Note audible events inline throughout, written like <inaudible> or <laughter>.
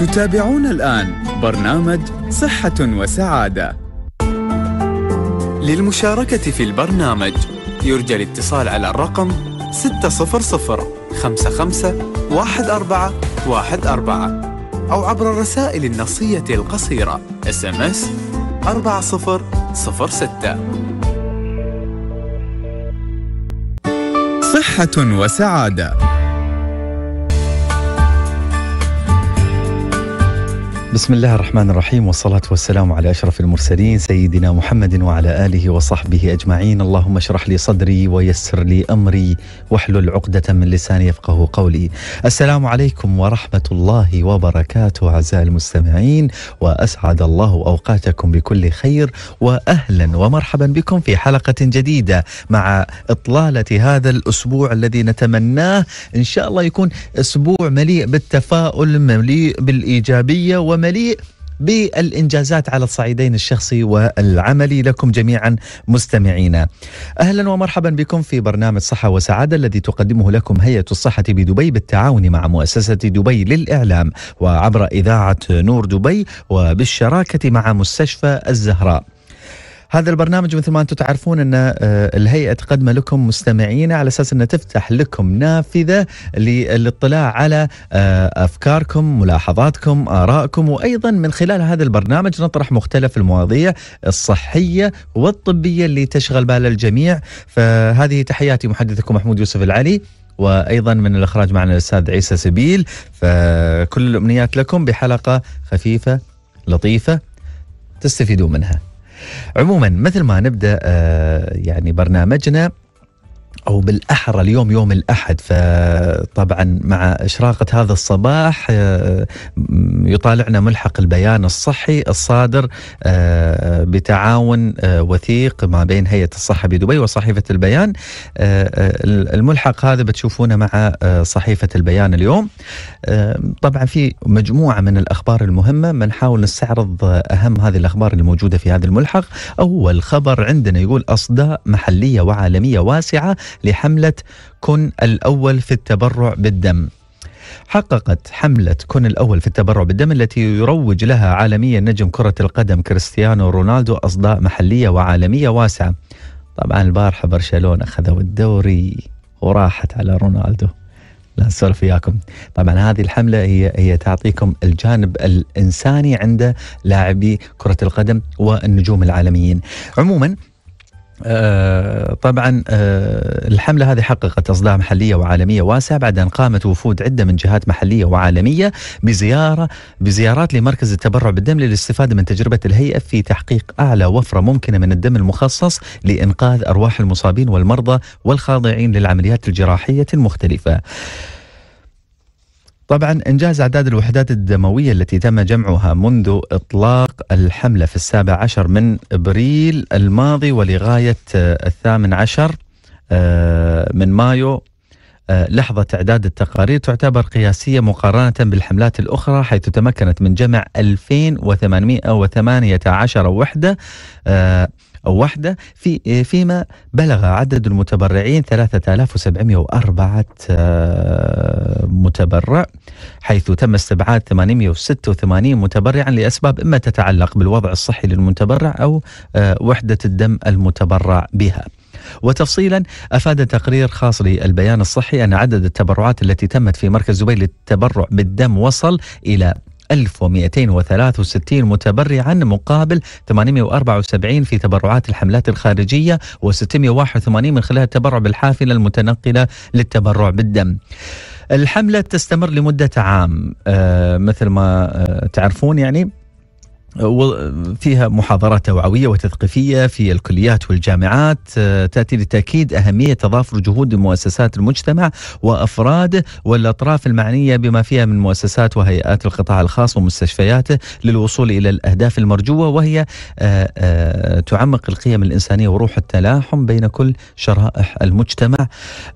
تتابعون الآن برنامج صحة وسعادة. للمشاركة في البرنامج يرجى الاتصال على الرقم 600 واحد أربعة أو عبر الرسائل النصية القصيرة اس ام اس 4006 صحة وسعادة بسم الله الرحمن الرحيم والصلاة والسلام على أشرف المرسلين سيدنا محمد وعلى آله وصحبه أجمعين اللهم اشرح لي صدري ويسر لي أمري واحلل عقدة من لساني يفقه قولي السلام عليكم ورحمة الله وبركاته أعزائي المستمعين وأسعد الله أوقاتكم بكل خير وأهلا ومرحبا بكم في حلقة جديدة مع إطلالة هذا الأسبوع الذي نتمناه إن شاء الله يكون أسبوع مليء بالتفاؤل مليء بالإيجابية و ومليء بالانجازات على الصعيدين الشخصي والعملي لكم جميعا مستمعينا. اهلا ومرحبا بكم في برنامج صحه وسعاده الذي تقدمه لكم هيئه الصحه بدبي بالتعاون مع مؤسسه دبي للاعلام وعبر اذاعه نور دبي وبالشراكه مع مستشفى الزهراء. هذا البرنامج مثل ما انتم تعرفون ان آه، الهيئه تقدم لكم مستمعينا على اساس انها تفتح لكم نافذه للاطلاع على آه، افكاركم، ملاحظاتكم، ارائكم وايضا من خلال هذا البرنامج نطرح مختلف المواضيع الصحيه والطبيه اللي تشغل بال الجميع، فهذه تحياتي محدثكم محمود يوسف العلي. وايضا من الاخراج معنا الاستاذ عيسى سبيل فكل الامنيات لكم بحلقه خفيفه لطيفه تستفيدون منها عموما مثل ما نبدا آه، يعني برنامجنا او بالاحرى اليوم يوم الاحد فطبعا مع اشراقه هذا الصباح آه، يطالعنا ملحق البيان الصحي الصادر آه، بتعاون آه، وثيق ما بين هيئه الصحه بدبي وصحيفه البيان الملحق هذا بتشوفونه مع صحيفه البيان اليوم طبعا في مجموعه من الاخبار المهمه بنحاول نستعرض اهم هذه الاخبار الموجوده في هذا الملحق اول خبر عندنا يقول اصداء محليه وعالميه واسعه لحملة كن الأول في التبرع بالدم حققت حملة كن الأول في التبرع بالدم التي يروج لها عالميا نجم كرة القدم كريستيانو رونالدو أصداء محلية وعالمية واسعة طبعا البارحة برشلونة أخذوا الدوري وراحت على رونالدو لا نسولف وياكم طبعا هذه الحملة هي هي تعطيكم الجانب الإنساني عند لاعبي كرة القدم والنجوم العالميين عموما آه، طبعا آه، الحملة هذه حققت أصداء محلية وعالمية واسعة بعد أن قامت وفود عدة من جهات محلية وعالمية بزيارة بزيارات لمركز التبرع بالدم للاستفادة من تجربة الهيئة في تحقيق أعلى وفرة ممكنة من الدم المخصص لإنقاذ أرواح المصابين والمرضى والخاضعين للعمليات الجراحية المختلفة. طبعا انجاز اعداد الوحدات الدمويه التي تم جمعها منذ اطلاق الحمله في السابع عشر من ابريل الماضي ولغايه آه، الثامن عشر آه، من مايو آه، لحظة إعداد التقارير تعتبر قياسية مقارنة بالحملات الأخرى حيث تمكنت من جمع 2818 وحدة أو وحدة في فيما بلغ عدد المتبرعين 3704 آه، متبرع حيث تم استبعاد 886 متبرعا لأسباب إما تتعلق بالوضع الصحي للمتبرع أو آه، وحدة الدم المتبرع بها وتفصيلا افاد تقرير خاص للبيان الصحي ان عدد التبرعات التي تمت في مركز دبي للتبرع بالدم وصل الى 1263 متبرعا مقابل 874 في تبرعات الحملات الخارجية و681 من خلال التبرع بالحافلة المتنقلة للتبرع بالدم الحملة تستمر لمدة عام آه، مثل ما آه، تعرفون يعني فيها محاضرات توعويه وتثقيفيه في الكليات والجامعات آه، تاتي لتاكيد اهميه تضافر جهود مؤسسات المجتمع وافراده والاطراف المعنيه بما فيها من مؤسسات وهيئات القطاع الخاص ومستشفياته للوصول الى الاهداف المرجوه وهي آه، آه، تعمق القيم الانسانيه وروح التلاحم بين كل شرائح المجتمع.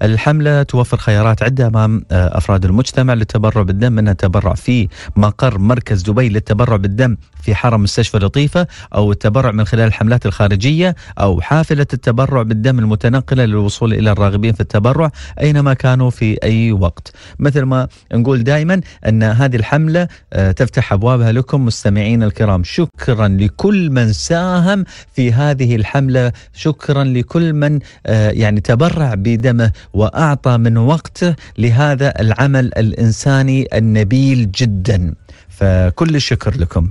الحمله توفر خيارات عده امام افراد المجتمع للتبرع بالدم منها التبرع في مقر مركز دبي للتبرع بالدم في حرم مستشفى لطيفة أو التبرع من خلال الحملات الخارجية أو حافلة التبرع بالدم المتنقلة للوصول إلى الراغبين في التبرع أينما كانوا في أي وقت مثل ما نقول دائما أن هذه الحملة آه، تفتح أبوابها لكم مستمعين الكرام شكرا لكل من ساهم في هذه الحملة شكرا لكل من آه، يعني تبرع بدمه وأعطى من وقته لهذا العمل الإنساني النبيل جدا فكل الشكر لكم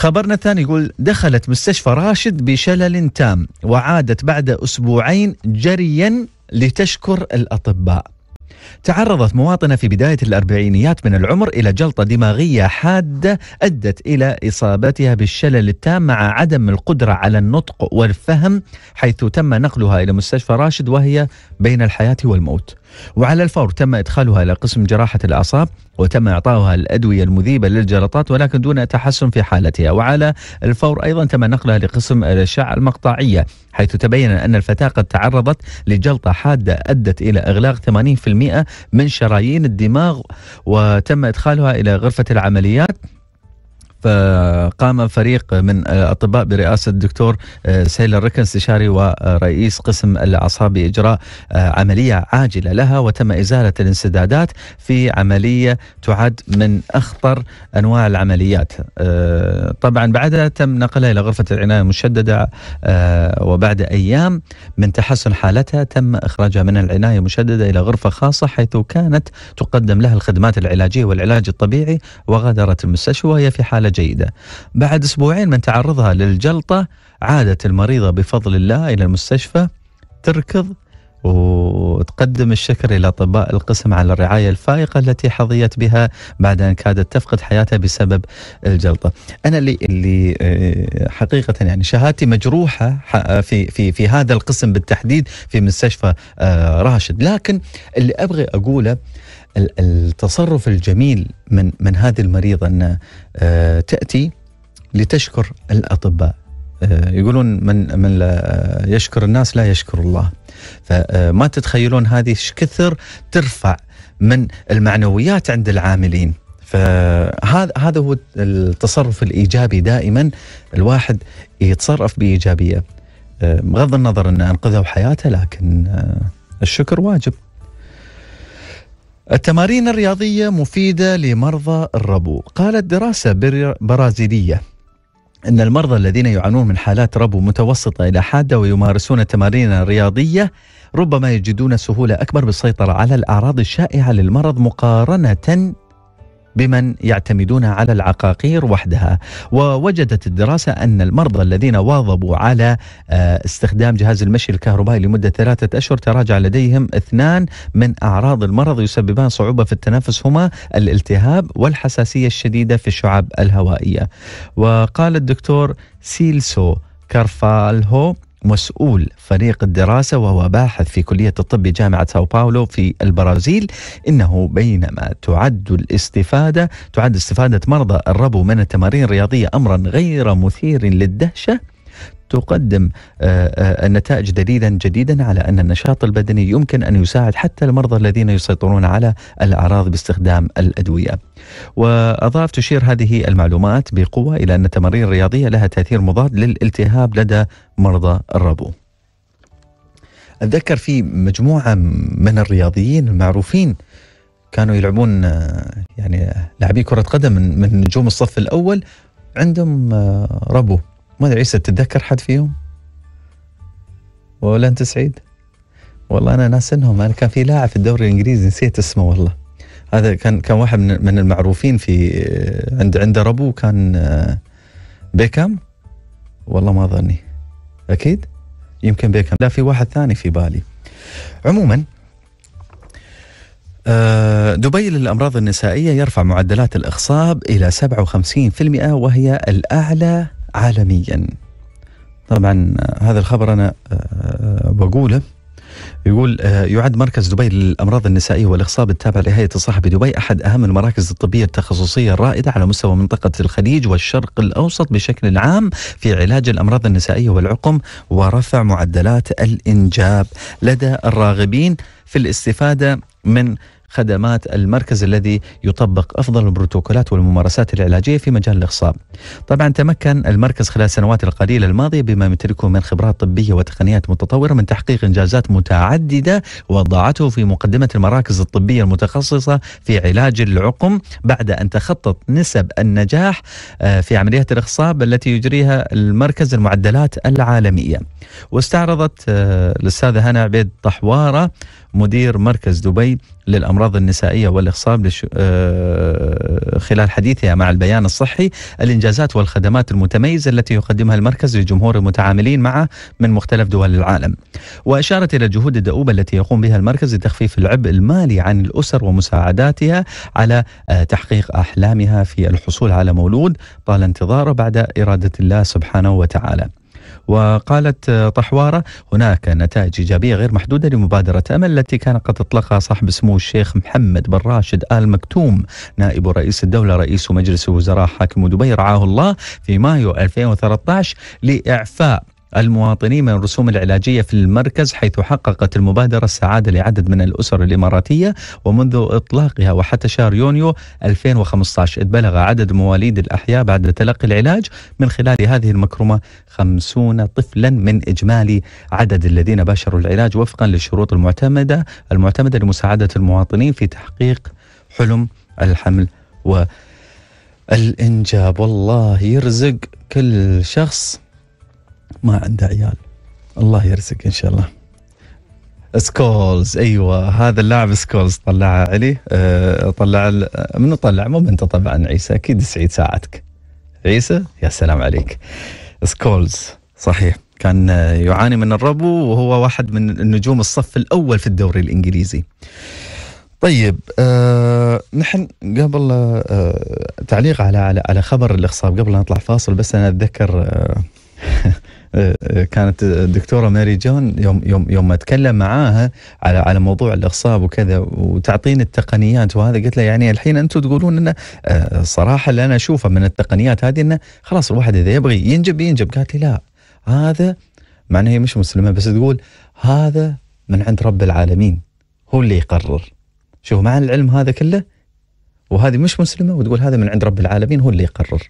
خبرنا الثاني يقول دخلت مستشفى راشد بشلل تام وعادت بعد أسبوعين جريا لتشكر الأطباء تعرضت مواطنة في بداية الأربعينيات من العمر إلى جلطة دماغية حادة أدت إلى إصابتها بالشلل التام مع عدم القدرة على النطق والفهم حيث تم نقلها إلى مستشفى راشد وهي بين الحياة والموت وعلى الفور تم إدخالها إلى قسم جراحة الأعصاب وتم اعطائها الأدوية المذيبة للجلطات ولكن دون تحسن في حالتها وعلى الفور أيضا تم نقلها لقسم الأشعة المقطعية حيث تبين أن الفتاة قد تعرضت لجلطة حادة أدت إلى إغلاق 80% من شرايين الدماغ وتم إدخالها إلى غرفة العمليات فقام فريق من آه، اطباء برئاسه الدكتور آه، سيل الركن استشاري ورئيس قسم الاعصاب باجراء آه، عمليه عاجله لها وتم ازاله الانسدادات في عمليه تعد من اخطر انواع العمليات. طبعا بعدها تم نقلها الى غرفه العنايه المشدده وبعد ايام من تحسن حالتها تم اخراجها من العنايه المشدده الى غرفه خاصه حيث كانت تقدم لها الخدمات العلاجيه والعلاج الطبيعي وغادرت المستشفى وهي في حاله جيدة بعد أسبوعين من تعرضها للجلطة عادت المريضة بفضل الله إلى المستشفى تركض وتقدم الشكر إلى أطباء القسم على الرعاية الفائقة التي حظيت بها بعد أن كادت تفقد حياتها بسبب الجلطة أنا اللي, اللي آه، حقيقة يعني شهادتي مجروحة في, في, في هذا القسم بالتحديد في مستشفى آه، راشد لكن اللي أبغي أقوله التصرف الجميل من من هذه المريضه ان آه، تاتي لتشكر الاطباء آه، يقولون من من لا يشكر الناس لا يشكر الله فما آه، تتخيلون هذه ايش كثر ترفع من المعنويات عند العاملين فهذا هذا هو التصرف الايجابي دائما الواحد يتصرف بايجابيه آه، بغض النظر ان انقذوا حياته لكن الشكر واجب التمارين الرياضيه مفيده لمرضى الربو قالت دراسه برازيليه أن المرضى الذين يعانون من حالات ربو متوسطة إلى حادة ويمارسون تمارين رياضية ربما يجدون سهولة أكبر بالسيطرة على الأعراض الشائعة للمرض مقارنة بمن يعتمدون على العقاقير وحدها ووجدت الدراسة أن المرضى الذين واظبوا على آه، استخدام جهاز المشي الكهربائي لمدة ثلاثة أشهر تراجع لديهم اثنان من أعراض المرض يسببان صعوبة في التنفس هما الالتهاب والحساسية الشديدة في الشعاب الهوائية وقال الدكتور سيلسو كارفالهو مسؤول فريق الدراسة وهو باحث في كلية الطب جامعة ساو باولو في البرازيل إنه بينما تعد الاستفادة تعد استفادة مرضى الربو من التمارين الرياضية أمرا غير مثير للدهشة تقدم آه، آه، النتائج دليلا جديدا على ان النشاط البدني يمكن ان يساعد حتى المرضى الذين يسيطرون على الاعراض باستخدام الادويه. واضاف تشير هذه المعلومات بقوه الى ان التمارين الرياضيه لها تاثير مضاد للالتهاب لدى مرضى الربو. اتذكر في مجموعه من الرياضيين المعروفين كانوا يلعبون آه، يعني لاعبي كره قدم من نجوم الصف الاول عندهم ربو ما ادري عيسى تتذكر حد فيهم؟ ولا انت سعيد؟ والله انا ناس انهم انا كان في لاعب في الدوري الانجليزي نسيت اسمه والله هذا كان كان واحد من المعروفين في عند عند ربو كان آه، بيكام والله ما ظني اكيد يمكن بيكام لا في واحد ثاني في بالي عموما آه، دبي للأمراض النسائية يرفع معدلات الإخصاب إلى 57% وهي الأعلى عالميا طبعا آه، هذا الخبر أنا آه، آه، بقوله يقول يعد مركز دبي للامراض النسائيه والاخصاب التابع لهيئه الصحه بدبي احد اهم المراكز الطبيه التخصصيه الرائده على مستوى منطقه الخليج والشرق الاوسط بشكل عام في علاج الامراض النسائيه والعقم ورفع معدلات الانجاب لدى الراغبين في الاستفاده من خدمات المركز الذي يطبق افضل البروتوكولات والممارسات العلاجيه في مجال الاخصاب. طبعا تمكن المركز خلال السنوات القليله الماضيه بما يمتلكه من خبرات طبيه وتقنيات متطوره من تحقيق انجازات متعدده وضعته في مقدمه المراكز الطبيه المتخصصه في علاج العقم بعد ان تخطط نسب النجاح آه، في عمليات الاخصاب التي يجريها المركز المعدلات العالميه. واستعرضت آه، الاستاذه هنا عبيد طحواره مدير مركز دبي للأمراض النسائية والإخصاب آه، خلال حديثها مع البيان الصحي الإنجازات والخدمات المتميزة التي يقدمها المركز لجمهور المتعاملين معه من مختلف دول العالم وأشارت إلى الجهود الدؤوبة التي يقوم بها المركز لتخفيف العبء المالي عن الأسر ومساعداتها على آه، تحقيق أحلامها في الحصول على مولود طال انتظاره بعد إرادة الله سبحانه وتعالى وقالت آه، طحوارة هناك نتائج إيجابية غير محدودة لمبادرة أمل التي كان قد أطلقها صاحب سمو الشيخ محمد بن راشد آل مكتوم نائب رئيس الدولة رئيس مجلس الوزراء حاكم دبي رعاه الله في مايو 2013 لإعفاء المواطنين من الرسوم العلاجية في المركز حيث حققت المبادرة السعادة لعدد من الأسر الإماراتية ومنذ إطلاقها وحتى شهر يونيو 2015 بلغ عدد مواليد الأحياء بعد تلقي العلاج من خلال هذه المكرمة 50 طفلا من إجمالي عدد الذين باشروا العلاج وفقا للشروط المعتمدة المعتمدة لمساعدة المواطنين في تحقيق حلم الحمل والإنجاب والله يرزق كل شخص ما عنده عيال الله يرزق ان شاء الله سكولز ايوه هذا اللاعب سكولز طلعه علي أه طلع آه، منو طلع مو انت طبعا عيسى اكيد سعيد ساعدك عيسى يا سلام عليك سكولز صحيح كان آه، يعاني من الربو وهو واحد من النجوم الصف الاول في الدوري الانجليزي طيب آه نحن قبل آه تعليق على على على خبر الاخصاب قبل أن نطلع فاصل بس انا اتذكر آه <laughs> آه، آه، كانت الدكتوره ماري جون يوم يوم يوم ما اتكلم معاها على على موضوع الاغصاب وكذا وتعطيني التقنيات وهذا قلت له يعني الحين انتم تقولون انه آه، صراحه اللي انا اشوفه من التقنيات هذه انه خلاص الواحد اذا يبغي ينجب ينجب قالت لي لا هذا مع انها هي مش مسلمه بس تقول هذا من عند رب العالمين هو اللي يقرر شوف مع العلم هذا كله وهذه مش مسلمه وتقول هذا من عند رب العالمين هو اللي يقرر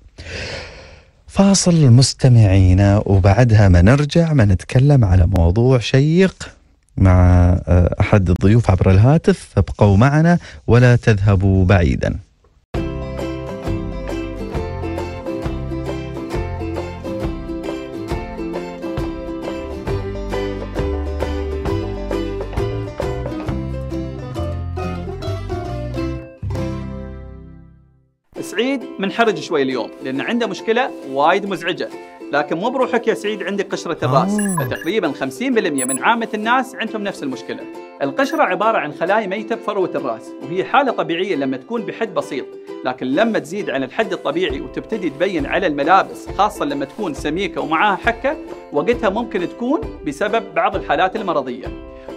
فاصل مستمعينا وبعدها ما نرجع ما نتكلم على موضوع شيق مع آه، أحد الضيوف عبر الهاتف فابقوا معنا ولا تذهبوا بعيداً سعيد منحرج شوي اليوم لأن عنده مشكلة وايد مزعجة لكن مو بروحك يا سعيد عندك قشرة الرأس آه. فتقريبا 50% من عامة الناس عندهم نفس المشكلة القشرة عبارة عن خلايا ميتة بفروة الرأس وهي حالة طبيعية لما تكون بحد بسيط لكن لما تزيد عن الحد الطبيعي وتبتدي تبين على الملابس خاصة لما تكون سميكة ومعاها حكة وقتها ممكن تكون بسبب بعض الحالات المرضية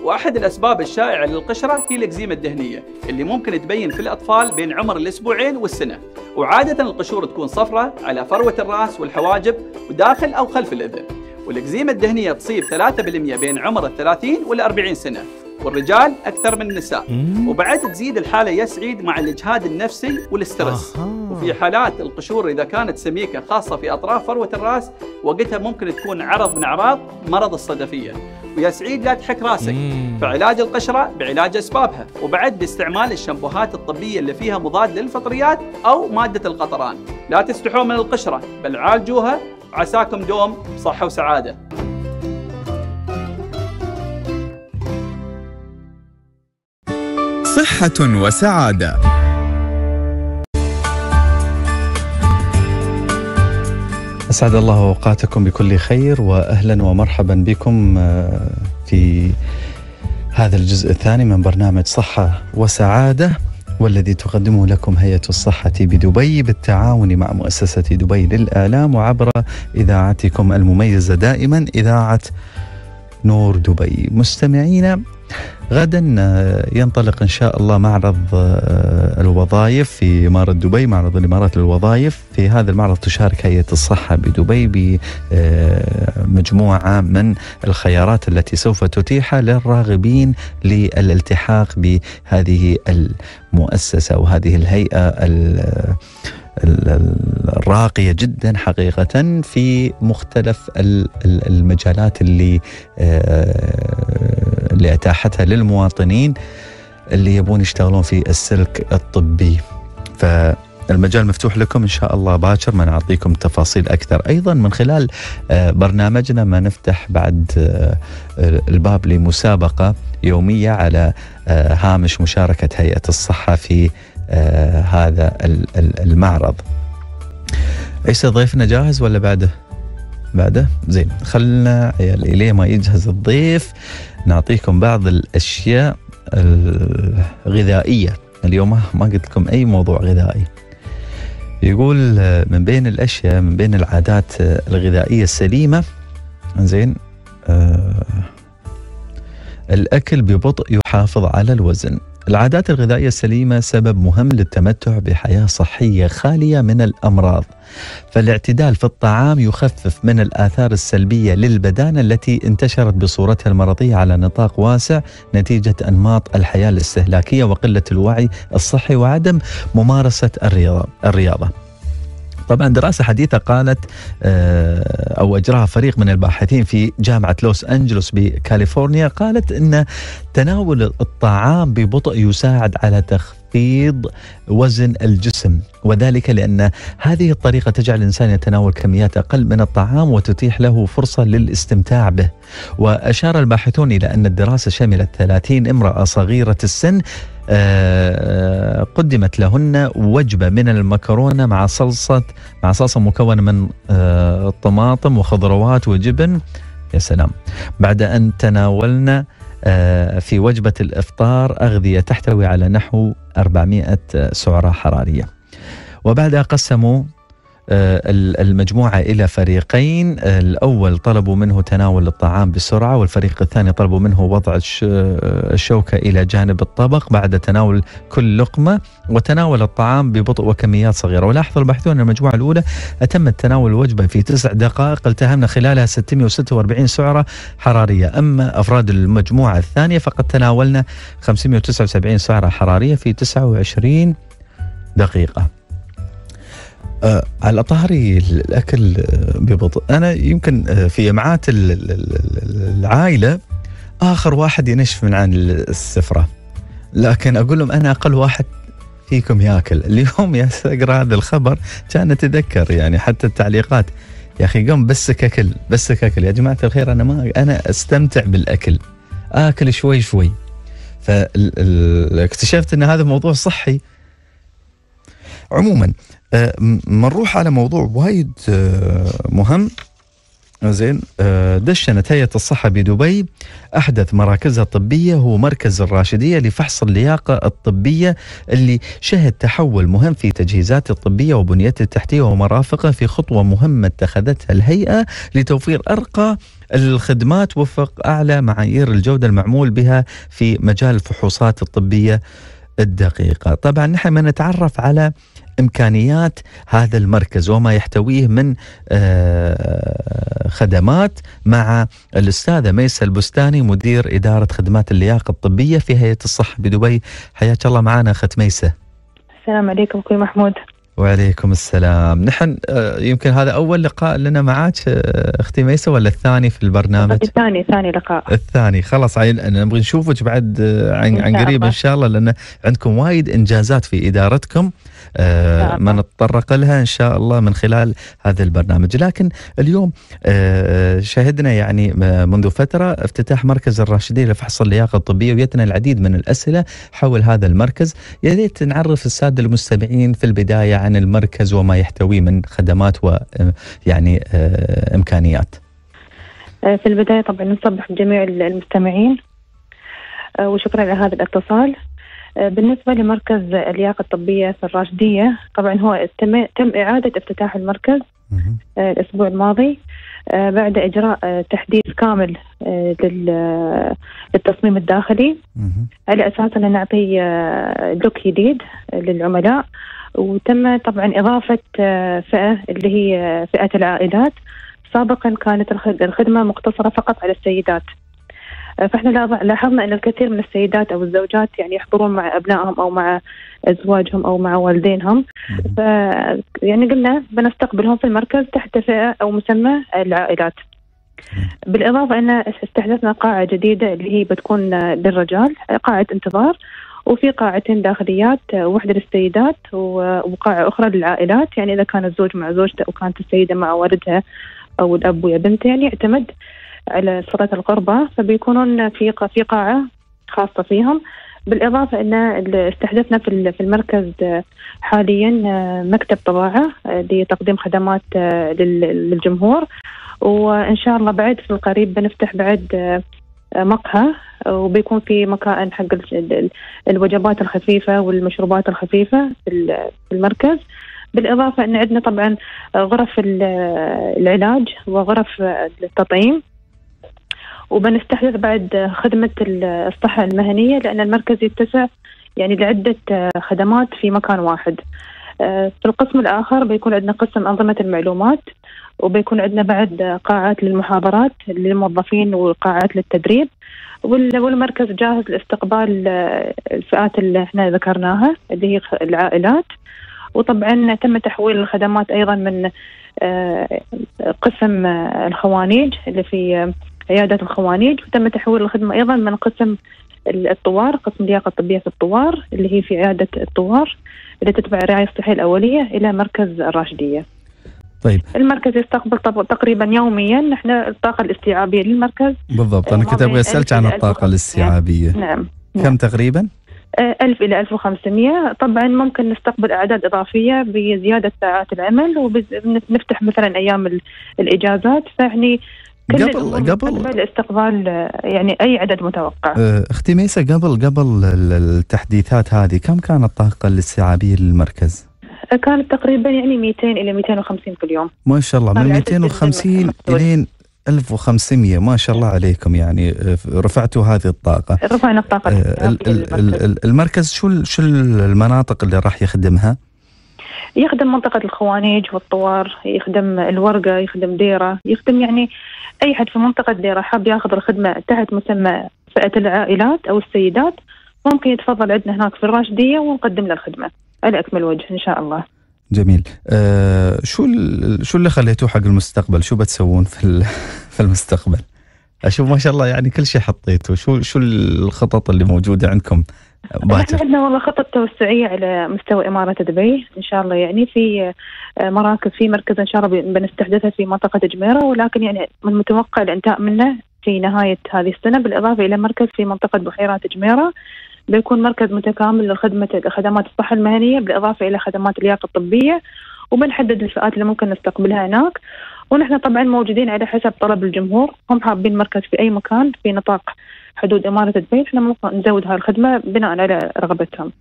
واحد الاسباب الشائعه للقشره هي الاكزيما الدهنيه اللي ممكن تبين في الاطفال بين عمر الاسبوعين والسنه وعاده القشور تكون صفراء على فروه الراس والحواجب وداخل او خلف الاذن والاكزيما الدهنيه تصيب 3% بين عمر ال 30 وال 40 سنه والرجال اكثر من النساء وبعد تزيد الحاله يا سعيد مع الاجهاد النفسي والسترس آه. وفي حالات القشور اذا كانت سميكه خاصه في اطراف فروه الراس وقتها ممكن تكون عرض من اعراض مرض الصدفيه ويا سعيد لا تحك راسك مم. فعلاج القشره بعلاج اسبابها وبعد باستعمال الشامبوهات الطبيه اللي فيها مضاد للفطريات او ماده القطران لا تستحوا من القشره بل عالجوها عساكم دوم بصحه وسعاده صحة وسعادة أسعد الله أوقاتكم بكل خير وأهلا ومرحبا بكم آه، في هذا الجزء الثاني من برنامج صحة وسعادة والذي تقدمه لكم هيئة الصحة بدبي بالتعاون مع مؤسسة دبي للآلام وعبر إذاعتكم المميزة دائما إذاعة نور دبي مستمعينا غدا آه، ينطلق ان شاء الله معرض آه، الوظائف في معرض دبي معرض الامارات للوظائف في هذا المعرض تشارك هيئه الصحه بدبي بمجموعه آه، من الخيارات التي سوف تتيح للراغبين للالتحاق بهذه المؤسسه وهذه الهيئه الراقيه جدا حقيقه في مختلف المجالات اللي آه، اللي اتاحتها للمواطنين اللي يبون يشتغلون في السلك الطبي ف المجال مفتوح لكم ان شاء الله باكر ما نعطيكم تفاصيل اكثر ايضا من خلال آه، برنامجنا ما نفتح بعد آه، الباب لمسابقه يوميه على هامش مشاركه هيئه الصحه في آه، هذا المعرض عيسى ضيفنا جاهز ولا بعده؟ بعده زين خلنا اليه ما يجهز الضيف نعطيكم بعض الاشياء الغذائيه اليوم ما قلت لكم اي موضوع غذائي يقول آه، من بين الاشياء من بين العادات آه، الغذائيه السليمه زين آه الاكل ببطء يحافظ على الوزن العادات الغذائية السليمة سبب مهم للتمتع بحياة صحية خالية من الأمراض فالاعتدال في الطعام يخفف من الآثار السلبية للبدانة التي انتشرت بصورتها المرضية على نطاق واسع نتيجة أنماط الحياة الاستهلاكية وقلة الوعي الصحي وعدم ممارسة الرياضة طبعا دراسة حديثة قالت آه، أو أجراها فريق من الباحثين في جامعة لوس أنجلوس بكاليفورنيا قالت أن تناول الطعام ببطء يساعد على تخفيف تخفيض وزن الجسم وذلك لأن هذه الطريقة تجعل الإنسان يتناول كميات أقل من الطعام وتتيح له فرصة للاستمتاع به وأشار الباحثون إلى أن الدراسة شملت 30 امرأة صغيرة السن آه، آه، قدمت لهن وجبة من المكرونة مع صلصة مع صلصة مكونة من آه، طماطم وخضروات وجبن يا سلام بعد أن تناولنا آه، في وجبة الإفطار أغذية تحتوي على نحو 400 سعرة حرارية وبعدها قسموا آه، المجموعة إلى فريقين آه، الأول طلبوا منه تناول الطعام بسرعة والفريق الثاني طلبوا منه وضع آه، الشوكة إلى جانب الطبق بعد تناول كل لقمة وتناول الطعام ببطء وكميات صغيرة ولاحظ الباحثون أن المجموعة الأولى أتمت تناول الوجبة في تسع دقائق التهمنا خلالها 646 سعرة حرارية أما أفراد المجموعة الثانية فقد تناولنا 579 سعرة حرارية في 29 دقيقة آه على طهري الاكل آه، ببطء انا يمكن آه، في امعات العائله اخر واحد ينشف من عن السفره لكن اقول لهم انا اقل واحد فيكم ياكل <laughs> اليوم يا اقرا هذا الخبر كان اتذكر يعني حتى التعليقات يا اخي قم بس اكل بس اكل يا جماعه الخير انا ما انا استمتع بالاكل اكل شوي شوي فاكتشفت ان هذا موضوع صحي عموما بنروح آه، على موضوع وايد آه، مهم زين آه، دشنت هيئة الصحة بدبي أحدث مراكزها الطبية هو مركز الراشدية لفحص اللياقة الطبية اللي شهد تحول مهم في تجهيزات الطبية وبنيتها التحتية ومرافقها في خطوة مهمة اتخذتها الهيئة لتوفير أرقى الخدمات وفق أعلى معايير الجودة المعمول بها في مجال الفحوصات الطبية الدقيقة طبعا نحن نتعرف على امكانيات هذا المركز وما يحتويه من آه، خدمات مع الاستاذه ميسة البستاني مدير اداره خدمات اللياقه الطبيه في هيئه الصحه بدبي حياك الله معنا اخت ميسه السلام عليكم اخوي محمود وعليكم السلام نحن آه، يمكن هذا أول لقاء لنا معك آه، أختي ميسة ولا الثاني في البرنامج الثاني ثاني لقاء الثاني خلاص عين نبغي نشوفك بعد آه، عن, عن قريب إن شاء الله لأن عندكم وايد إنجازات في إدارتكم ما آه، نتطرق نعم. لها إن شاء الله من خلال هذا البرنامج لكن اليوم آه، شهدنا يعني آه، منذ فترة افتتاح مركز الراشدين لفحص اللياقة الطبية ويتنا العديد من الأسئلة حول هذا المركز يا ريت نعرف السادة المستمعين في البداية عن المركز وما يحتويه من خدمات ويعني إمكانيات في البداية طبعا نصبح بجميع المستمعين وشكرا على هذا الاتصال آه، بالنسبة لمركز اللياقة الطبية في الراشدية طبعا هو تم إعادة افتتاح المركز آه، الأسبوع الماضي آه، بعد إجراء تحديث كامل للتصميم الداخلي على أساس أن نعطي لوك جديد للعملاء وتم طبعا إضافة فئة اللي هي فئة العائلات سابقا كانت الخدمة مقتصرة فقط على السيدات فاحنا لاحظنا ان الكثير من السيدات او الزوجات يعني يحضرون مع ابنائهم او مع ازواجهم او مع والدينهم ف يعني قلنا بنستقبلهم في المركز تحت فئه او مسمى العائلات بالاضافه ان استحدثنا قاعه جديده اللي هي بتكون للرجال قاعه انتظار وفي قاعتين داخليات واحدة للسيدات وقاعة أخرى للعائلات يعني إذا كان الزوج مع زوجته أو كانت السيدة مع والدها أو الأب ويا بنته يعني يعتمد على صلاه القربه فبيكونون في في قاعه خاصه فيهم بالإضافة أن استحدثنا في المركز حاليا آه، مكتب طباعة آه، لتقديم خدمات آه، للجمهور وإن شاء الله بعد في القريب بنفتح بعد مقهى وبيكون في مكائن حق الوجبات الخفيفة والمشروبات الخفيفة في المركز بالإضافة أن عندنا طبعا غرف العلاج وغرف التطعيم وبنستحدث بعد خدمة الصحة المهنية لأن المركز يتسع يعني لعدة خدمات في مكان واحد آه، في القسم الآخر بيكون عندنا قسم أنظمة المعلومات وبيكون عندنا بعد قاعات للمحاضرات للموظفين وقاعات للتدريب والمركز جاهز لاستقبال آه، الفئات اللي احنا ذكرناها اللي هي العائلات وطبعا تم تحويل الخدمات ايضا من آه، قسم الخوانيج اللي في عيادات الخوانيج وتم تحويل الخدمة أيضا من قسم الطوار قسم اللياقة الطبية في الطوار اللي هي في عيادة الطوار اللي تتبع الرعاية الصحية الأولية إلى مركز الراشدية طيب المركز يستقبل تقريبا يوميا نحن الطاقة الاستيعابية للمركز بالضبط أنا كنت أبغى أسألك عن الطاقة الاستيعابية نعم. نعم كم تقريبا؟ 1000 إلى 1500 طبعا ممكن نستقبل أعداد إضافية بزيادة ساعات العمل ونفتح مثلا أيام الإجازات فيعني قبل قبل استقبال يعني اي عدد متوقع أه، اختي ميسه قبل قبل التحديثات هذه كم كانت الطاقه الاستيعابيه للمركز؟ أه، كانت تقريبا يعني 200 الى 250 في اليوم ما شاء الله من 250 الين 1500 ما شاء الله عليكم يعني أه، رفعتوا هذه الطاقه رفعنا الطاقه المركز. المركز شو شو المناطق اللي راح يخدمها؟ يخدم منطقة الخوانيج والطوار يخدم الورقة يخدم ديرة يخدم يعني اي حد في منطقه ديره حاب ياخذ الخدمه تحت مسمى فئه العائلات او السيدات ممكن يتفضل عندنا هناك في الراشديه ونقدم له الخدمه على اكمل وجه ان شاء الله. جميل آه شو شو اللي خليتوه حق المستقبل شو بتسوون في <laughs> في المستقبل اشوف ما شاء الله يعني كل شيء حطيته شو شو الخطط اللي موجوده عندكم احنا عندنا والله خطط توسعيه على مستوى اماره دبي ان شاء الله يعني في آه، مراكز في مركز ان شاء الله بنستحدثها في منطقه جميره ولكن يعني من المتوقع الانتهاء منه في نهايه هذه السنه بالاضافه الى مركز في منطقه بحيرات جميره بيكون مركز متكامل لخدمه خدمات الصحه المهنيه بالاضافه الى خدمات اللياقه الطبيه وبنحدد الفئات اللي ممكن نستقبلها هناك ونحن طبعا موجودين على حسب طلب الجمهور هم حابين مركز في أي مكان في نطاق حدود إمارة دبي احنا ممكن نزود هذه الخدمة بناء على رغبتهم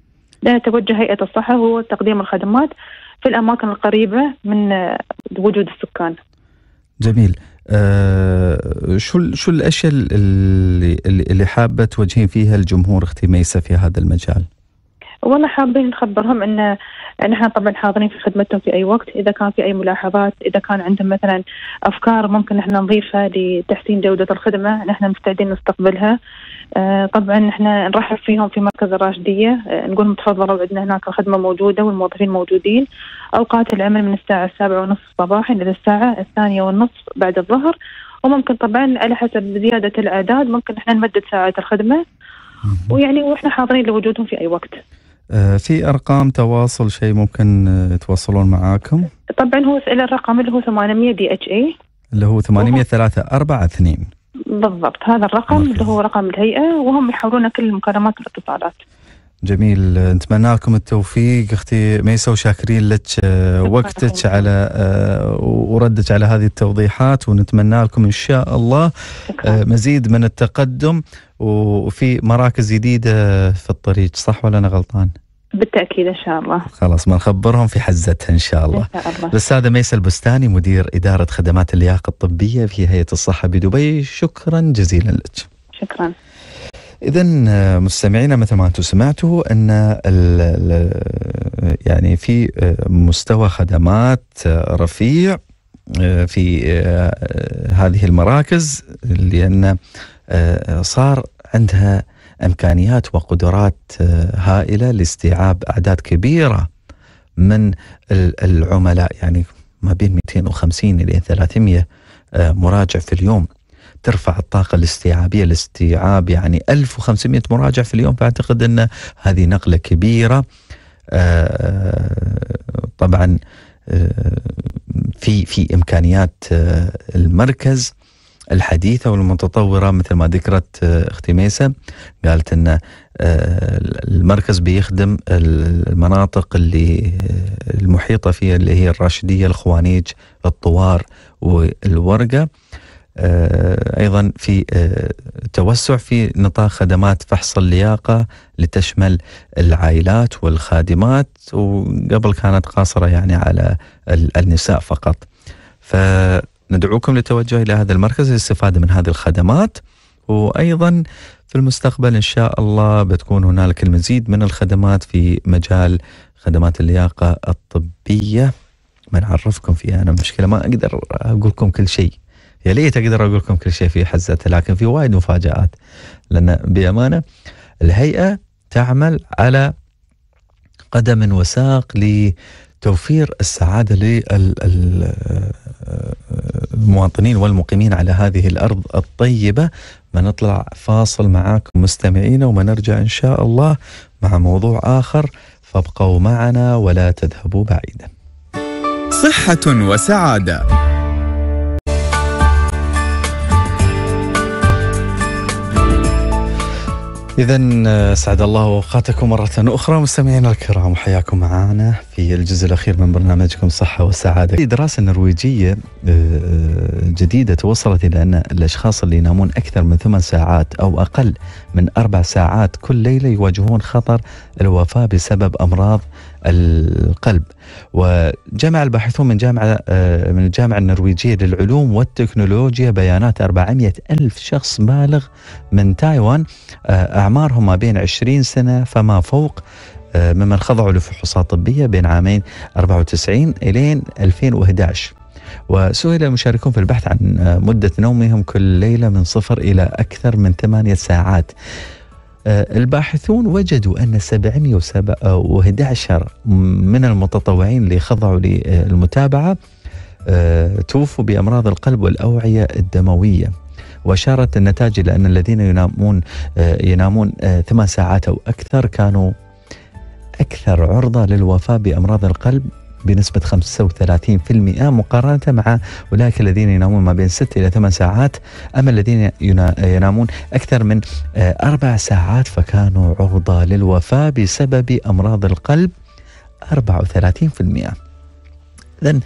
لأن توجه هيئة الصحة هو تقديم الخدمات في الأماكن القريبة من آه، وجود السكان جميل آه شو شو الاشياء اللي اللي حابه توجهين فيها الجمهور اختي ميسه في هذا المجال؟ والله حابين نخبرهم ان نحن طبعا حاضرين في خدمتهم في اي وقت اذا كان في اي ملاحظات اذا كان عندهم مثلا افكار ممكن نحن نضيفها لتحسين جوده الخدمه نحن مستعدين نستقبلها آه، طبعا نحن نرحب فيهم في مركز الراشديه آه، نقول تفضلوا عندنا هناك الخدمه موجوده والموظفين موجودين اوقات العمل من الساعه السابعة ونصف صباحا الى الساعه الثانية ونصف بعد الظهر وممكن طبعا على حسب زياده الاعداد ممكن احنا نمدد ساعات الخدمه ويعني واحنا حاضرين لوجودهم في اي وقت. آه، في ارقام تواصل شيء ممكن آه، يتواصلون معاكم؟ طبعا هو الرقم اللي هو 800 دي اتش اي اللي هو 4 2 بالضبط هذا الرقم مركز. اللي هو رقم الهيئه وهم يحولون كل المكالمات الاتصالات جميل نتمنى لكم التوفيق اختي ميسا وشاكرين لك آه، وقتك على آه، وردك على هذه التوضيحات ونتمنى لكم ان شاء الله آه، مزيد من التقدم وفي مراكز جديده في الطريق صح ولا انا غلطان؟ بالتاكيد ان شاء الله خلاص ما نخبرهم في حزتها ان شاء الله ان شاء الله الاستاذه ميسا البستاني مدير اداره خدمات اللياقه الطبيه في هيئه الصحه بدبي شكرا جزيلا لك شكرا اذا آه، مستمعينا مثل ما انتم سمعتوا ان يعني في آه، مستوى خدمات آه، رفيع في هذه المراكز لان صار عندها امكانيات وقدرات هائله لاستيعاب اعداد كبيره من العملاء يعني ما بين 250 الى 300 مراجع في اليوم ترفع الطاقة الاستيعابية الاستيعاب يعني 1500 مراجع في اليوم فأعتقد أن هذه نقلة كبيرة آه، طبعا آه، في في إمكانيات آه، المركز الحديثة والمتطورة مثل ما ذكرت أختي ميسة قالت أن المركز بيخدم المناطق اللي المحيطة فيها اللي هي الراشدية الخوانيج الطوار والورقة آه، ايضا في آه، توسع في نطاق خدمات فحص اللياقه لتشمل العائلات والخادمات وقبل كانت قاصره يعني على النساء فقط. فندعوكم للتوجه الى هذا المركز للاستفاده من هذه الخدمات وايضا في المستقبل ان شاء الله بتكون هنالك المزيد من الخدمات في مجال خدمات اللياقه الطبيه بنعرفكم فيها انا مشكله ما اقدر اقولكم كل شيء يا ليت اقدر اقول لكم كل شيء في حزتها لكن في وايد مفاجات لان بامانه الهيئه تعمل على قدم وساق لتوفير السعاده للمواطنين والمقيمين على هذه الارض الطيبه بنطلع فاصل معاكم مستمعينا وبنرجع ان شاء الله مع موضوع اخر فابقوا معنا ولا تذهبوا بعيدا. صحه وسعاده إذا آه، سعد الله أوقاتكم مرة أخرى مستمعينا الكرام وحياكم معنا في الجزء الأخير من برنامجكم صحة وسعادة. في دراسة نرويجية آه، آه، جديدة توصلت إلى أن الأشخاص اللي ينامون أكثر من ثمان ساعات أو أقل من أربع ساعات كل ليلة يواجهون خطر الوفاة بسبب أمراض القلب وجمع الباحثون من جامعة آه، من الجامعة النرويجية للعلوم والتكنولوجيا بيانات 400 ألف شخص بالغ من تايوان آه، أعمارهم ما بين 20 سنة فما فوق آه، ممن خضعوا لفحوصات طبية بين عامين 94 إلين 2011 وسئل المشاركون في البحث عن مدة نومهم كل ليلة من صفر إلى أكثر من ثمانية ساعات آه، الباحثون وجدوا أن 711 من المتطوعين اللي خضعوا للمتابعة آه، توفوا بأمراض القلب والأوعية الدموية وأشارت النتائج إلى أن الذين ينامون آه، ينامون ثمان ساعات أو أكثر كانوا أكثر عرضة للوفاة بأمراض القلب بنسبة 35% مقارنة مع أولئك الذين ينامون ما بين 6 إلى 8 ساعات أما الذين ينامون أكثر من آه، أربع ساعات فكانوا عرضة للوفاة بسبب أمراض القلب 34% إذا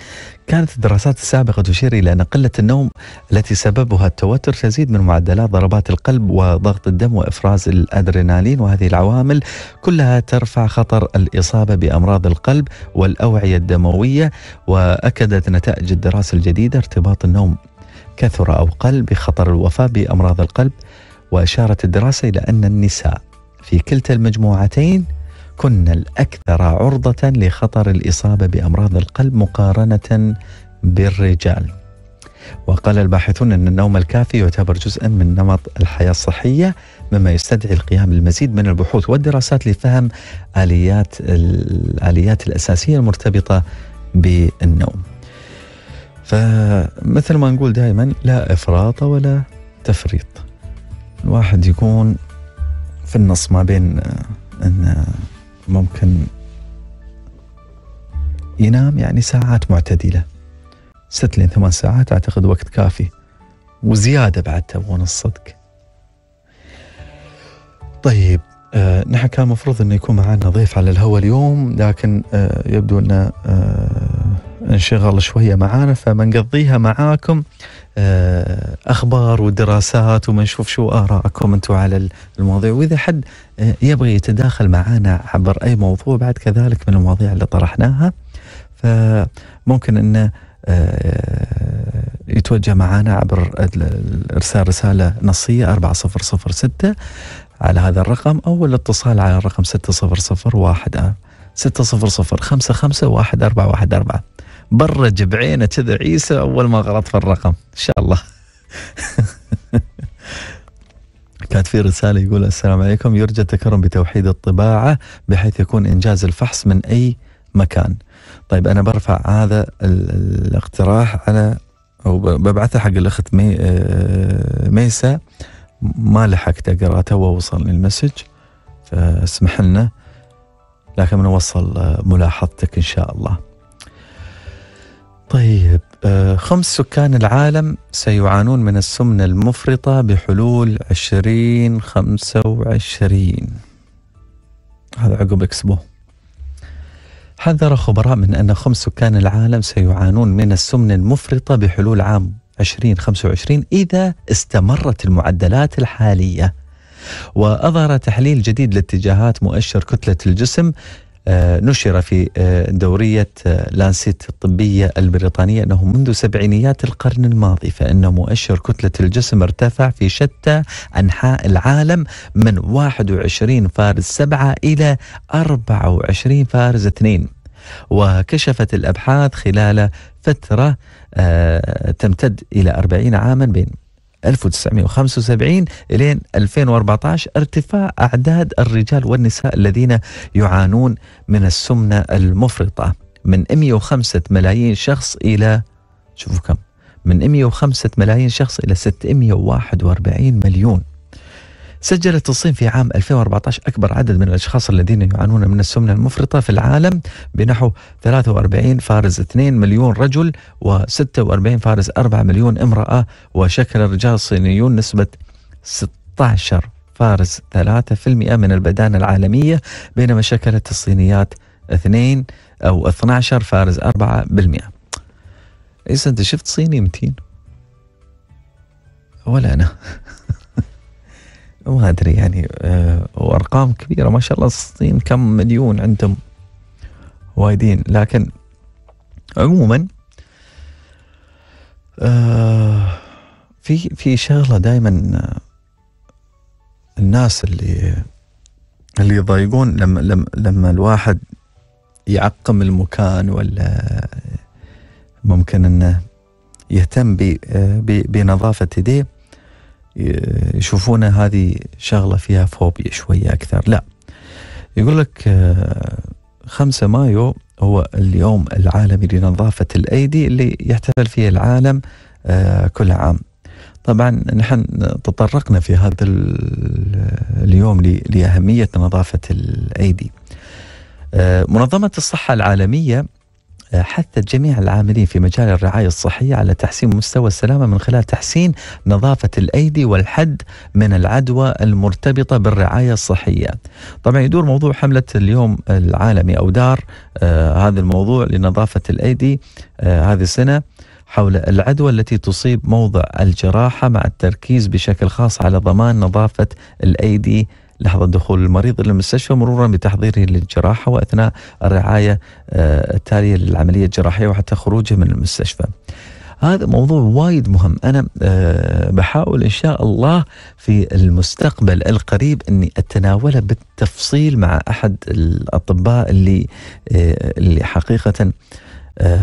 كانت الدراسات السابقة تشير إلى أن قلة النوم التي سببها التوتر تزيد من معدلات ضربات القلب وضغط الدم وإفراز الأدرينالين وهذه العوامل كلها ترفع خطر الإصابة بأمراض القلب والأوعية الدموية وأكدت نتائج الدراسة الجديدة ارتباط النوم كثر أو قل بخطر الوفاة بأمراض القلب وأشارت الدراسة إلى أن النساء في كلتا المجموعتين كن الأكثر عرضة لخطر الإصابة بأمراض القلب مقارنة بالرجال وقال الباحثون أن النوم الكافي يعتبر جزءا من نمط الحياة الصحية مما يستدعي القيام بالمزيد من البحوث والدراسات لفهم آليات الآليات الأساسية المرتبطة بالنوم فمثل ما نقول دائما لا إفراط ولا تفريط الواحد يكون في النص ما بين أن ممكن ينام يعني ساعات معتدلة ست لين ثمان ساعات أعتقد وقت كافي وزيادة بعد تبغون الصدق طيب آه نحن كان المفروض أنه يكون معنا ضيف على الهواء اليوم لكن آه يبدو أنه آه انشغل شوية معانا فبنقضيها معاكم آه، أخبار ودراسات وبنشوف شو آراءكم أنتم على المواضيع وإذا حد آه، يبغي يتداخل معانا عبر أي موضوع بعد كذلك من المواضيع اللي طرحناها فممكن أنه آه، يتوجه معانا عبر ارسال رساله نصيه 4006 على هذا الرقم او الاتصال على الرقم 6001 1 600 برج بعينه كذا عيسى اول ما غلط في الرقم ان شاء الله <laughs> كانت في رسالة يقول السلام عليكم يرجى التكرم بتوحيد الطباعة بحيث يكون إنجاز الفحص من أي مكان طيب أنا برفع هذا الاقتراح على أو ببعثه حق الأخت مي آه، ميسا ما لحقت أقرأ تو وصلني المسج فاسمح لنا لكن بنوصل آه، ملاحظتك إن شاء الله طيب آه، خمس سكان العالم سيعانون من السمنة المفرطة بحلول عشرين خمسة وعشرين هذا عقب اكسبو حذر خبراء من أن خمس سكان العالم سيعانون من السمنة المفرطة بحلول عام 2025 إذا استمرت المعدلات الحالية وأظهر تحليل جديد لاتجاهات مؤشر كتلة الجسم آه، نشر في آه، دورية آه، لانسيت الطبية البريطانية أنه منذ سبعينيات القرن الماضي فإن مؤشر كتلة الجسم ارتفع في شتى أنحاء العالم من 21 فارز 7 إلى 24 فارز 2 وكشفت الأبحاث خلال فترة تمتد إلى 40 عاما بين 1975 إلى 2014 ارتفاع أعداد الرجال والنساء الذين يعانون من السمنة المفرطة من 105 ملايين شخص إلى شوفوا كم من 105 ملايين شخص إلى 641 مليون سجلت الصين في عام 2014 أكبر عدد من الأشخاص الذين يعانون من السمنة المفرطة في العالم بنحو 43 فارز 2 مليون رجل و46 فارز 4 مليون امرأة وشكل الرجال الصينيون نسبة 16 فارز 3% من البدانة العالمية بينما شكلت الصينيات 2 أو 12 فارز 4% إذا أنت شفت صيني متين ولا أنا ما ادري يعني آه، وارقام كبيره ما شاء الله الصين كم مليون عندهم وايدين لكن عموما آه، في في شغله دائما آه، الناس اللي اللي يضايقون لما لما لما الواحد يعقم المكان ولا ممكن انه يهتم بنظافه يديه يشوفون هذه شغلة فيها فوبيا شوية أكثر لا يقول لك 5 آه، مايو هو اليوم العالمي لنظافة الأيدي اللي يحتفل فيه العالم آه، كل عام طبعا نحن تطرقنا في هذا اليوم لأهمية نظافة الأيدي آه، منظمة الصحة العالمية حثت جميع العاملين في مجال الرعاية الصحية على تحسين مستوى السلامة من خلال تحسين نظافة الأيدي والحد من العدوى المرتبطة بالرعاية الصحية طبعا يدور موضوع حملة اليوم العالمي أو دار آه هذا الموضوع لنظافة الأيدي آه هذه السنة حول العدوى التي تصيب موضع الجراحة مع التركيز بشكل خاص على ضمان نظافة الأيدي لحظة دخول المريض إلى المستشفى مرورا بتحضيره للجراحة وأثناء الرعاية آه، التالية للعملية الجراحية وحتى خروجه من المستشفى هذا موضوع وايد مهم أنا آه، بحاول إن شاء الله في المستقبل القريب أني أتناوله بالتفصيل مع أحد الأطباء اللي, آه، اللي حقيقةً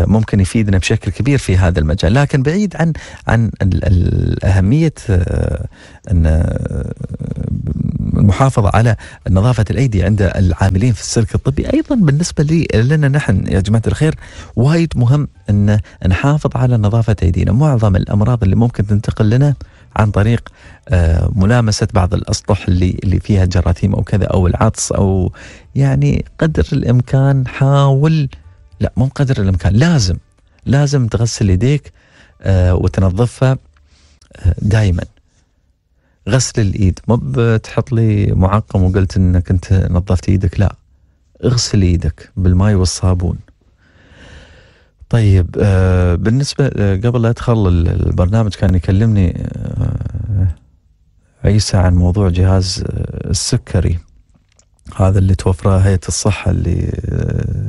ممكن يفيدنا بشكل كبير في هذا المجال لكن بعيد عن عن أهمية أن المحافظة على نظافة الأيدي عند العاملين في السلك الطبي أيضا بالنسبة لي لنا نحن يا جماعة الخير وايد مهم أن نحافظ على نظافة أيدينا معظم الأمراض اللي ممكن تنتقل لنا عن طريق آه، ملامسة بعض الأسطح اللي اللي فيها جراثيم أو كذا أو العطس أو يعني قدر الإمكان حاول لا مو قدر الإمكان لازم لازم تغسل يديك آه، وتنظفها آه، دائما غسل الايد ما بتحط لي معقم وقلت انك انت نظفت ايدك لا اغسل ايدك بالماء والصابون طيب آه، بالنسبة آه، قبل لا أدخل البرنامج كان يكلمني آه، عيسى عن موضوع جهاز السكري هذا اللي توفره هيئة الصحة اللي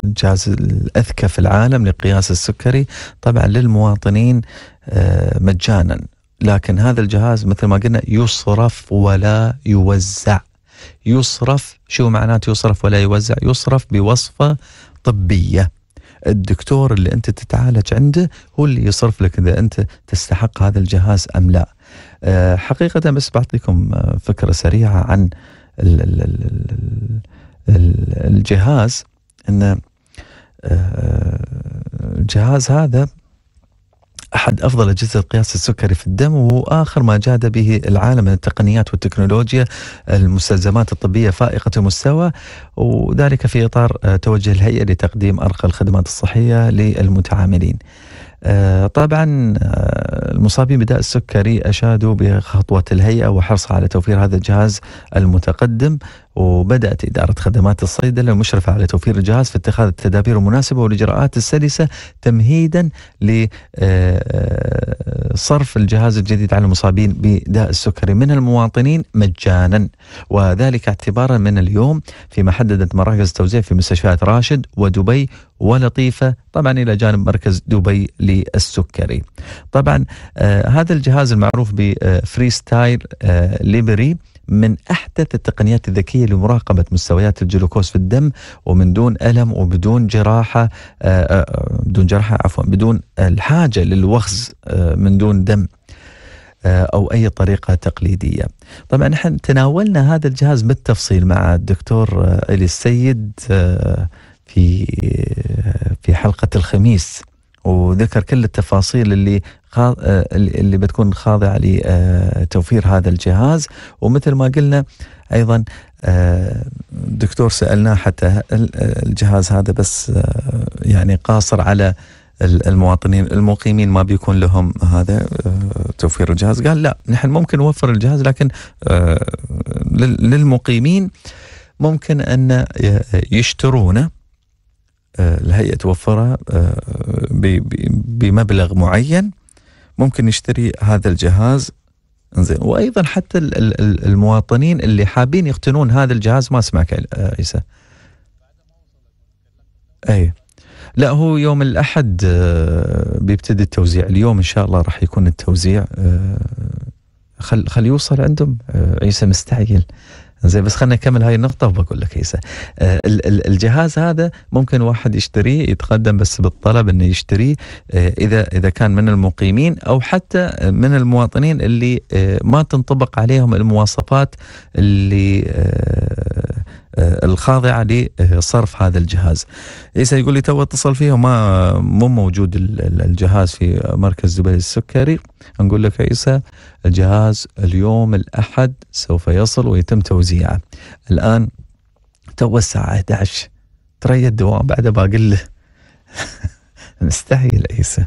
الجهاز الأذكى في العالم لقياس السكري طبعا للمواطنين مجانا لكن هذا الجهاز مثل ما قلنا يصرف ولا يوزع يصرف شو معناته يصرف ولا يوزع يصرف بوصفة طبية الدكتور اللي أنت تتعالج عنده هو اللي يصرف لك إذا أنت تستحق هذا الجهاز أم لا آه، حقيقة بس بعطيكم آه، فكرة سريعة عن الجهاز أن آه، الجهاز هذا أحد أفضل أجهزة قياس السكري في الدم وآخر ما جاد به العالم من التقنيات والتكنولوجيا المستلزمات الطبية فائقة المستوى وذلك في إطار آه، توجه الهيئة لتقديم أرقى الخدمات الصحية للمتعاملين آه، طبعا آه، المصابين بداء السكري أشادوا بخطوة الهيئة وحرصها على توفير هذا الجهاز المتقدم وبدأت إدارة خدمات الصيدلة المشرفة على توفير الجهاز في اتخاذ التدابير المناسبة والإجراءات السلسة تمهيدا لصرف آه، آه، الجهاز الجديد على المصابين بداء السكري من المواطنين مجانا وذلك اعتبارا من اليوم فيما حددت مراكز التوزيع في مستشفيات راشد ودبي ولطيفة طبعا إلى جانب مركز دبي للسكري طبعا آه هذا الجهاز المعروف بفري ستايل آه ليبري من أحدث التقنيات الذكية لمراقبة مستويات الجلوكوز في الدم ومن دون ألم وبدون جراحة آه، آه، بدون جراحة عفوا بدون الحاجة للوخز آه، من دون دم او اي طريقه تقليديه. طبعا نحن تناولنا هذا الجهاز بالتفصيل مع الدكتور الي السيد في في حلقه الخميس وذكر كل التفاصيل اللي آه، اللي بتكون خاضعه لتوفير آه، هذا الجهاز ومثل ما قلنا ايضا آه، دكتور سالناه حتى الجهاز هذا بس يعني قاصر على المواطنين المقيمين ما بيكون لهم هذا توفير الجهاز قال لا نحن ممكن نوفر الجهاز لكن للمقيمين ممكن ان يشترونه الهيئه توفرها بمبلغ معين ممكن يشتري هذا الجهاز انزين وايضا حتى المواطنين اللي حابين يقتنون هذا الجهاز ما اسمعك عيسى اي لا هو يوم الاحد آه، بيبتدي التوزيع اليوم ان شاء الله راح يكون التوزيع آه، خل خل يوصل عندهم آه، عيسى مستعجل زين بس خلينا نكمل هاي النقطة وبقول لك هيسا آه، الجهاز هذا ممكن واحد يشتريه يتقدم بس بالطلب انه يشتريه آه، اذا اذا كان من المقيمين او حتى من المواطنين اللي آه، ما تنطبق عليهم المواصفات اللي آه، الخاضعه لصرف هذا الجهاز. عيسى يقول لي تو اتصل فيه وما مو موجود الجهاز في مركز دبي السكري نقول لك عيسى الجهاز اليوم الاحد سوف يصل ويتم توزيعه. الان تو الساعه 11 ترى الدوام بعد باقي له مستحيل عيسى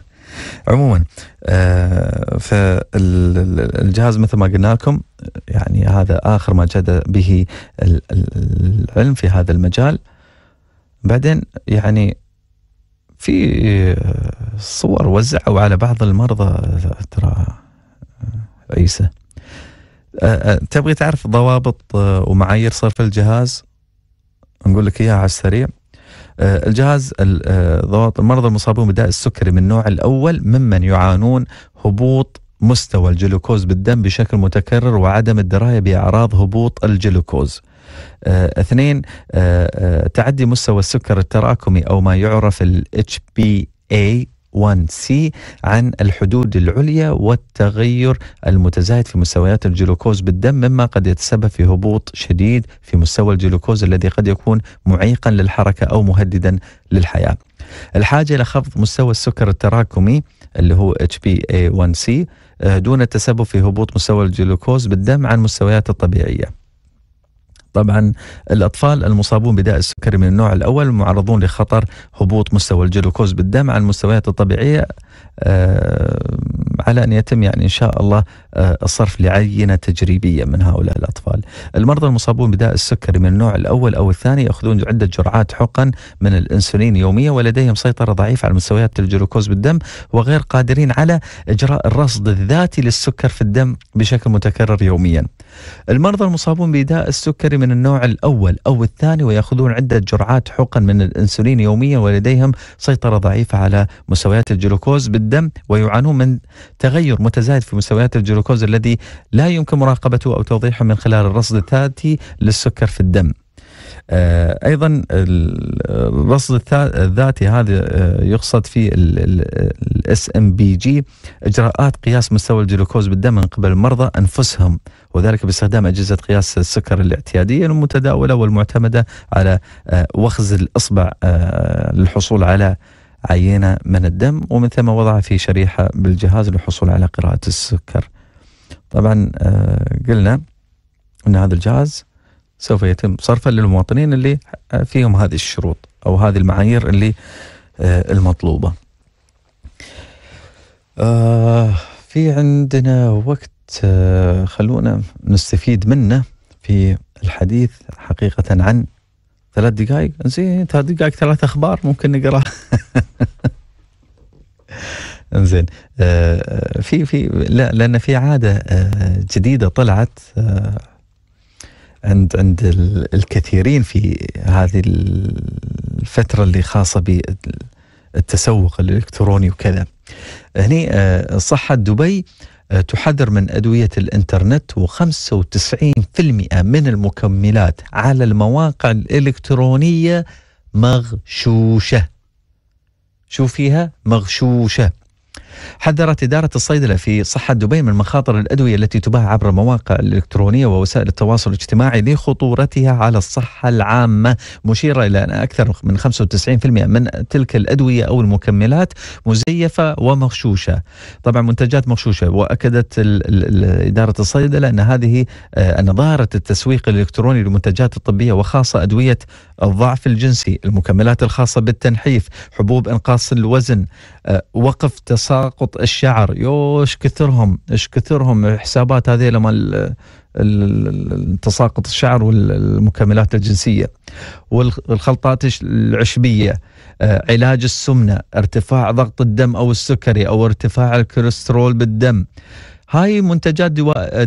عموما آه، فالجهاز مثل ما قلنا لكم يعني هذا آخر ما جد به العلم في هذا المجال بعدين يعني في صور وزعوا على بعض المرضى ترى عيسى آه، آه، تبغي تعرف ضوابط ومعايير صرف الجهاز نقول لك اياها على السريع آه، الجهاز المرضى آه، المصابون بداء السكري من النوع الأول ممن يعانون هبوط مستوى الجلوكوز بالدم بشكل متكرر وعدم الدراية بأعراض هبوط الجلوكوز آه، اثنين آه، آه، تعدي مستوى السكر التراكمي أو ما يعرف بي HbA إيه 1 سي عن الحدود العليا والتغير المتزايد في مستويات الجلوكوز بالدم مما قد يتسبب في هبوط شديد في مستوى الجلوكوز الذي قد يكون معيقا للحركه او مهددا للحياه. الحاجه الى خفض مستوى السكر التراكمي اللي هو اتش بي اي 1 سي دون التسبب في هبوط مستوى الجلوكوز بالدم عن مستويات الطبيعيه. طبعا الأطفال المصابون بداء السكري من النوع الأول معرضون لخطر هبوط مستوى الجلوكوز بالدم عن المستويات الطبيعية آه، على ان يتم يعني ان شاء الله آه، الصرف لعينه تجريبيه من هؤلاء الاطفال. المرضى المصابون بداء السكري من النوع الاول او الثاني ياخذون عده جرعات حقن من الانسولين يوميا ولديهم سيطره ضعيفه على مستويات الجلوكوز بالدم وغير قادرين على اجراء الرصد الذاتي للسكر في الدم بشكل متكرر يوميا. المرضى المصابون بداء السكري من النوع الاول او الثاني وياخذون عده جرعات حقن من الانسولين يوميا ولديهم سيطره ضعيفه على مستويات الجلوكوز بالدم ويعانون من تغير متزايد في مستويات الجلوكوز الذي لا يمكن مراقبته أو توضيحه من خلال الرصد الذاتي للسكر في الدم آه، ايضا الرصد الذاتي هذا آه، يقصد في الاس ام بي جي اجراءات قياس مستوى الجلوكوز بالدم من قبل المرضى انفسهم وذلك باستخدام اجهزه قياس السكر الاعتياديه المتداوله والمعتمده على آه، وخز الاصبع للحصول على عينة من الدم ومن ثم وضعها في شريحة بالجهاز للحصول على قراءة السكر طبعا آه، قلنا أن هذا الجهاز سوف يتم صرفا للمواطنين اللي آه، فيهم هذه الشروط أو هذه المعايير اللي آه، المطلوبة في عندنا وقت خلونا نستفيد منه في الحديث حقيقة عن ثلاث دقائق زين ثلاث دقائق ثلاث اخبار ممكن نقراها <laughs> زين آه، في في لا لان في عاده آه، جديده طلعت آه، عند عند الكثيرين في هذه الفتره اللي خاصه بالتسوق الالكتروني وكذا هني صحه دبي تحذر من أدوية الإنترنت و95% من المكملات على المواقع الإلكترونية مغشوشة شو فيها مغشوشة حذرت إدارة الصيدلة في صحة دبي من مخاطر الأدوية التي تباع عبر المواقع الإلكترونية ووسائل التواصل الاجتماعي لخطورتها على الصحة العامة مشيرة إلى أن أكثر من 95% من تلك الأدوية أو المكملات مزيفة ومغشوشة طبعا منتجات مغشوشة وأكدت إدارة الصيدلة أن هذه آه، أن ظاهرة التسويق الإلكتروني للمنتجات الطبية وخاصة أدوية الضعف الجنسي المكملات الخاصة بالتنحيف حبوب إنقاص الوزن آه، وقف تصاعد تساقط الشعر يوش كثرهم ايش كثرهم الحسابات هذه لما تساقط الشعر والمكملات الجنسيه والخلطات العشبيه آه، علاج السمنه ارتفاع ضغط الدم او السكري او ارتفاع الكوليسترول بالدم هاي منتجات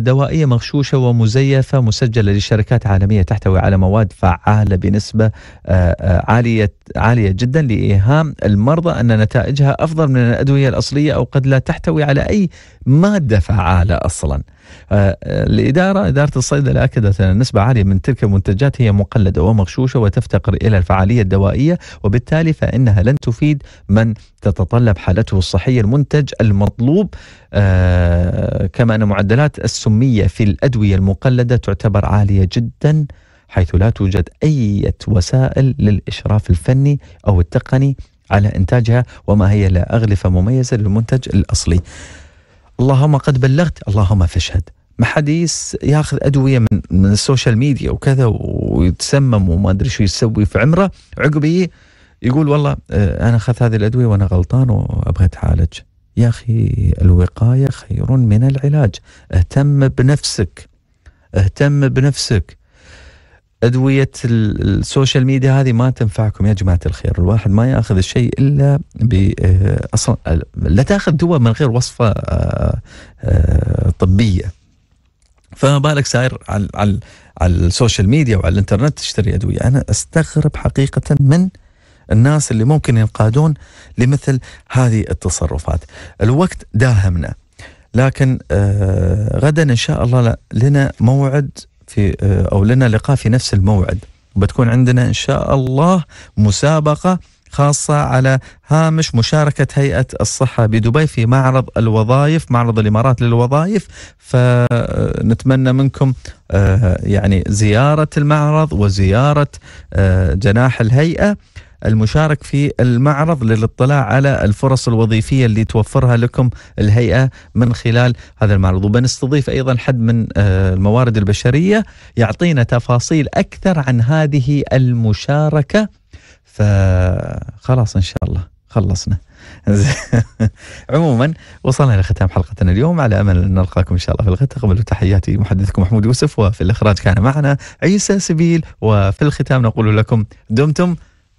دوائية مغشوشة ومزيفة مسجلة لشركات عالمية تحتوي على مواد فعالة بنسبة آه، آه، عالية عالية جدا لإيهام المرضى أن نتائجها أفضل من الأدوية الأصلية أو قد لا تحتوي على أي مادة فعالة أصلا الإدارة آه، إدارة الصيدلة أكدت أن نسبة عالية من تلك المنتجات هي مقلدة ومغشوشة وتفتقر إلى الفعالية الدوائية وبالتالي فإنها لن تفيد من تتطلب حالته الصحية المنتج المطلوب آه، كما أن معدلات السمية في الأدوية المقلدة تعتبر عالية جدا حيث لا توجد أي وسائل للإشراف الفني أو التقني على إنتاجها وما هي لا أغلفة مميزة للمنتج الأصلي اللهم قد بلغت اللهم فاشهد ما حد ياخذ ادويه من, من السوشيال ميديا وكذا ويتسمم وما ادري شو يسوي في عمره عقب يقول والله آه، انا اخذت هذه الادويه وانا غلطان وابغى اتعالج يا اخي الوقايه خير من العلاج اهتم بنفسك اهتم بنفسك أدوية السوشيال ميديا هذه ما تنفعكم يا جماعة الخير الواحد ما يأخذ الشيء إلا آه، أصلا آه، لا تأخذ دواء من غير وصفة طبية فما بالك ساير على على السوشيال ميديا وعلى الانترنت تشتري أدوية أنا أستغرب حقيقة من الناس اللي ممكن ينقادون لمثل هذه التصرفات الوقت داهمنا لكن آه، غدا إن شاء الله لنا موعد في آه، أو لنا لقاء في نفس الموعد وبتكون عندنا إن شاء الله مسابقة خاصة على هامش مشاركة هيئة الصحة بدبي في معرض الوظائف معرض الإمارات للوظائف فنتمنى منكم آه، يعني زيارة المعرض وزيارة جناح الهيئة المشارك في المعرض للاطلاع على الفرص الوظيفية اللي توفرها لكم الهيئة من خلال هذا المعرض وبنستضيف أيضا حد من آه، الموارد البشرية يعطينا تفاصيل أكثر عن هذه المشاركة فخلاص إن شاء الله خلصنا <laughs> عموما وصلنا الى ختام حلقتنا اليوم على امل ان نلقاكم ان شاء الله في الغد تقبل تحياتي محدثكم محمود يوسف وفي الاخراج كان معنا عيسى سبيل وفي الختام نقول لكم دمتم